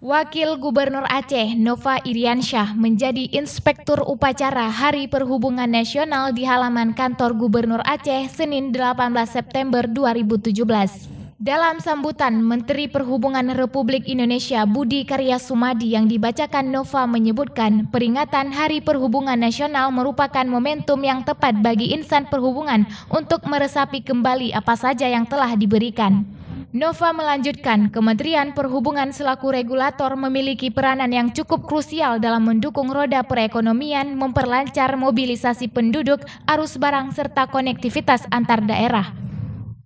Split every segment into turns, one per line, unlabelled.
Wakil Gubernur Aceh Nova Iriansyah menjadi Inspektur Upacara Hari Perhubungan Nasional di halaman kantor Gubernur Aceh Senin 18 September 2017. Dalam sambutan, Menteri Perhubungan Republik Indonesia Budi Karya Sumadi yang dibacakan Nova menyebutkan peringatan Hari Perhubungan Nasional merupakan momentum yang tepat bagi insan perhubungan untuk meresapi kembali apa saja yang telah diberikan. Nova melanjutkan, Kementerian Perhubungan selaku regulator memiliki peranan yang cukup krusial dalam mendukung roda perekonomian, memperlancar mobilisasi penduduk, arus barang, serta konektivitas antar daerah.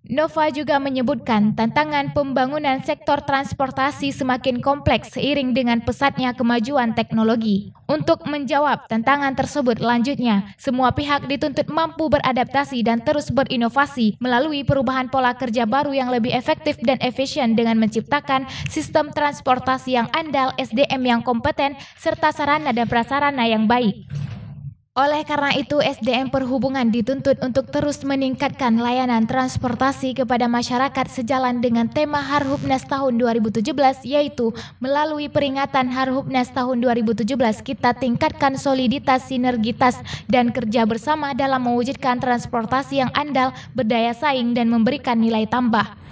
Nova juga menyebutkan tantangan pembangunan sektor transportasi semakin kompleks seiring dengan pesatnya kemajuan teknologi. Untuk menjawab tantangan tersebut lanjutnya, semua pihak dituntut mampu beradaptasi dan terus berinovasi melalui perubahan pola kerja baru yang lebih efektif dan efisien dengan menciptakan sistem transportasi yang andal, SDM yang kompeten, serta sarana dan prasarana yang baik. Oleh karena itu, SDM perhubungan dituntut untuk terus meningkatkan layanan transportasi kepada masyarakat sejalan dengan tema Harhubnas tahun 2017 yaitu melalui peringatan Harhubnas tahun 2017 kita tingkatkan soliditas, sinergitas, dan kerja bersama dalam mewujudkan transportasi yang andal, berdaya saing, dan memberikan nilai tambah.